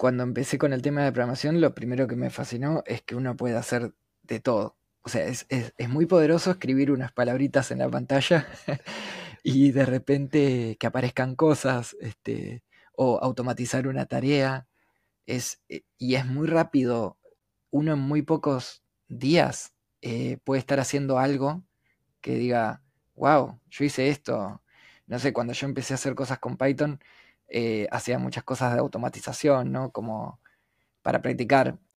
cuando empecé con el tema de programación, lo primero que me fascinó es que uno puede hacer de todo. O sea, es, es, muy poderoso escribir unas palabritas en la pantalla y de repente que aparezcan cosas, este, o automatizar una tarea. Es, eh, y es muy rápido. Uno en muy pocos días eh, puede estar haciendo algo que diga, wow, yo hice esto. No sé, cuando yo empecé a hacer cosas con Python, eh, hacía muchas cosas de automatización, ¿no? Como para practicar.